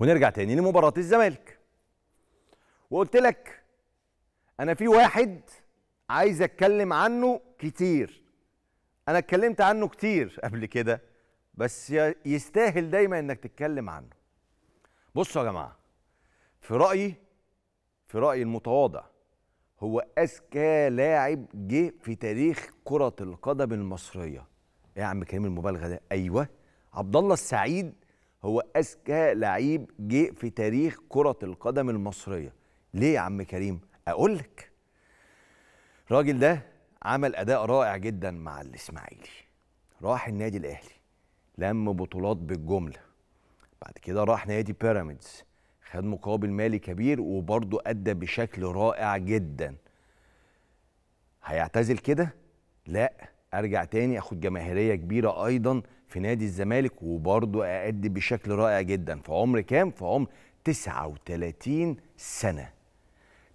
ونرجع تاني لمباراه الزمالك وقلت لك انا في واحد عايز اتكلم عنه كتير انا اتكلمت عنه كتير قبل كده بس يستاهل دايما انك تتكلم عنه بصوا يا جماعه في رايي في رايي المتواضع هو اذكى لاعب جه في تاريخ كره القدم المصريه ايه يا عم كريم المبالغه ده ايوه عبد الله السعيد هو اذكى لعيب جه في تاريخ كره القدم المصريه ليه يا عم كريم اقول لك الراجل ده عمل اداء رائع جدا مع الاسماعيلي راح النادي الاهلي لم بطولات بالجمله بعد كده راح نادي بيراميدز خد مقابل مالي كبير وبرضه ادى بشكل رائع جدا هيعتزل كده لا ارجع تاني اخد جماهيريه كبيره ايضا في نادي الزمالك وبرضه أأدي بشكل رائع جدا في عمر كام؟ في عمر 39 سنة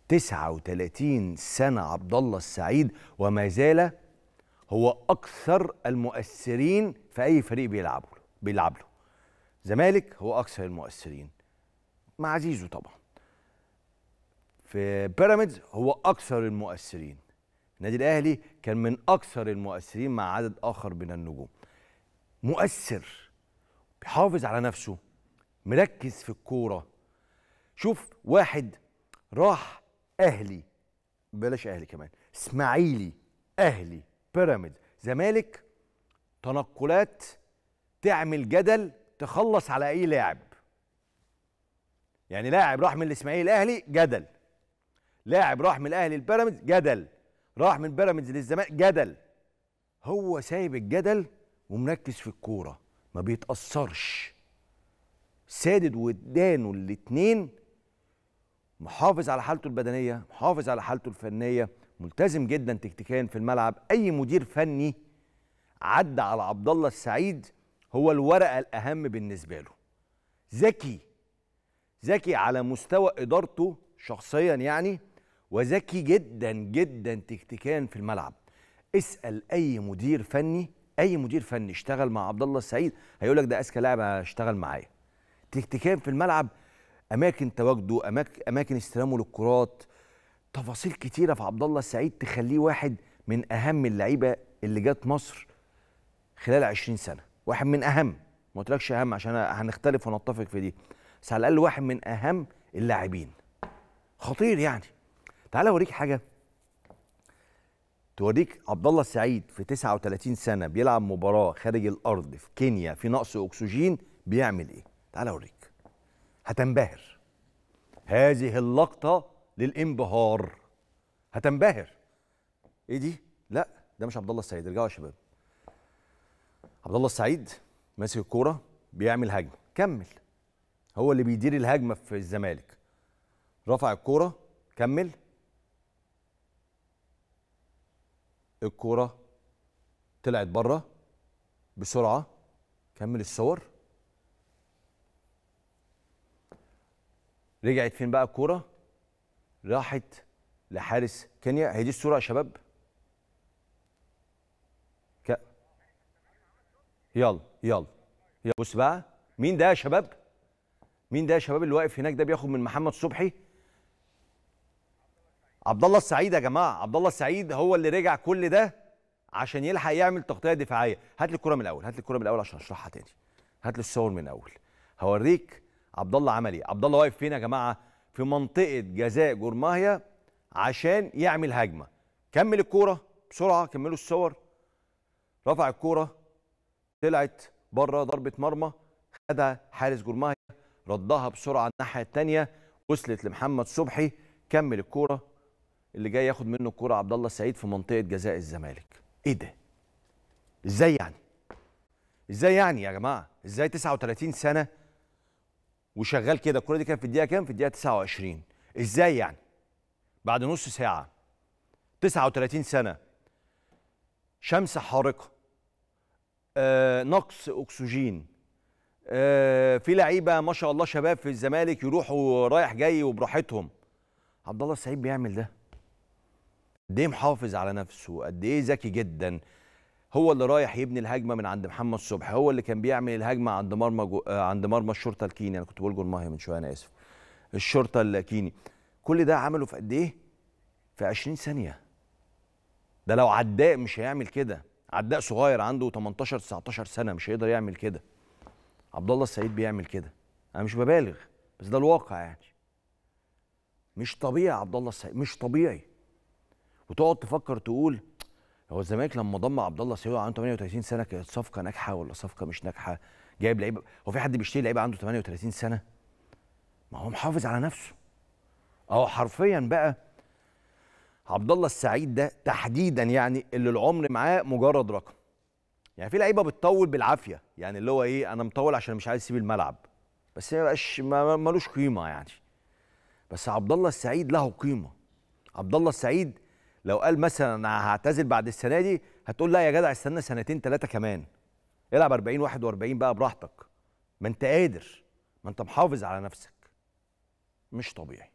39 سنة عبد الله السعيد وما زال هو أكثر المؤثرين في أي فريق بيلعبوا بيلعب له زمالك هو أكثر المؤثرين مع زيزو طبعا في بيراميدز هو أكثر المؤثرين النادي الأهلي كان من أكثر المؤثرين مع عدد آخر من النجوم مؤثر بيحافظ على نفسه مركز في الكوره شوف واحد راح اهلي بلاش اهلي كمان اسماعيلي اهلي بيراميدز زمالك تنقلات تعمل جدل تخلص على اي لاعب يعني لاعب راح من الاسماعيلي الاهلي جدل لاعب راح من الاهلي البيراميد جدل راح من بيراميدز للزمالك جدل هو سايب الجدل ومركز في الكوره ما بيتاثرش سادد ودانه الاتنين محافظ على حالته البدنيه محافظ على حالته الفنيه ملتزم جدا تكتيكيا في الملعب اي مدير فني عدى على عبد الله السعيد هو الورقه الاهم بالنسبه له ذكي ذكي على مستوى ادارته شخصيا يعني وذكي جدا جدا تكتيكيا في الملعب اسال اي مدير فني اي مدير فني اشتغل مع عبد الله السعيد هيقول لك ده اذكى لاعب اشتغل معايا تكتيكيا في الملعب اماكن تواجده اماكن اماكن استلامه للكرات تفاصيل كتيره في عبد الله السعيد تخليه واحد من اهم اللعيبه اللي جت مصر خلال 20 سنه واحد من اهم ما قلتلكش اهم عشان هنختلف ونتفق في دي بس على الاقل واحد من اهم اللاعبين خطير يعني تعالى اوريك حاجه توريك عبد الله السعيد في 39 سنه بيلعب مباراه خارج الارض في كينيا في نقص اكسجين بيعمل ايه تعال اوريك هتنبهر هذه اللقطه للانبهار هتنبهر ايه دي لا ده مش عبد الله السعيد ارجعوا يا شباب عبد الله السعيد ماسك الكوره بيعمل هجمه كمل هو اللي بيدير الهجمه في الزمالك رفع الكوره كمل الكوره طلعت بره بسرعه كمل الصور رجعت فين بقى الكوره راحت لحارس كينيا هي دي الصوره يا شباب ك... يلا يلا يلا بص بقى مين ده يا شباب مين ده يا شباب اللي واقف هناك ده بياخد من محمد صبحي عبد الله السعيد يا جماعه عبد الله السعيد هو اللي رجع كل ده عشان يلحق يعمل تغطيه دفاعيه هات لي الكره من الاول هات لي الكره من الاول عشان اشرحها تاني هات لي الصور من الاول هوريك عبد الله عمل ايه عبد الله واقف فين يا جماعه في منطقه جزاء جورماهيا عشان يعمل هجمه كمل الكوره بسرعه كملوا الصور رفع الكوره طلعت بره ضربه مرمى خدها حارس جورماهيا ردها بسرعه الناحيه الثانيه وصلت لمحمد صبحي كمل الكوره اللي جاي ياخد منه الكرة عبد الله السعيد في منطقة جزاء الزمالك ايه ده ازاي يعني ازاي يعني يا جماعة ازاي 39 سنة وشغال كده الكرة دي كانت في الدقيقة كام في الدقيقة 29 ازاي يعني بعد نص ساعة 39 سنة شمس حارقة آه نقص أكسجين آه في لعيبة ما شاء الله شباب في الزمالك يروحوا رايح جاي وبراحتهم عبد الله السعيد بيعمل ده قد ايه محافظ على نفسه قد ايه ذكي جدا هو اللي رايح يبني الهجمه من عند محمد صبحي هو اللي كان بيعمل الهجمه عند مرمى جو... آه، عند مرمى الشرطه الكيني انا كنت بقول جول من شويه انا اسف الشرطه الكيني كل ده عمله في قد ايه في 20 ثانيه ده لو عداء مش هيعمل كده عداء صغير عنده 18 19 سنه مش هيقدر يعمل كده عبد الله السعيد بيعمل كده انا مش ببالغ بس ده الواقع يعني مش طبيعي عبد الله السعيد مش طبيعي وتقعد تفكر تقول هو الزمالك لما ضم عبد الله سيوي عنده 38 سنه كانت صفقه ناجحه ولا صفقه مش ناجحه جايب لعيبه هو في حد بيشتري لعيبه عنده 38 سنه ما هو محافظ على نفسه اهو حرفيا بقى عبد الله السعيد ده تحديدا يعني اللي العمر معاه مجرد رقم يعني في لعيبه بتطول بالعافيه يعني اللي هو ايه انا مطول عشان مش عايز اسيب الملعب بس ما بقاش ملوش قيمه يعني بس عبد الله السعيد له قيمه عبد الله السعيد لو قال مثلا انا هعتزل بعد السنه دي هتقول لا يا جدع استنى سنتين ثلاثه كمان العب 40 41 بقى براحتك ما انت قادر ما انت محافظ على نفسك مش طبيعي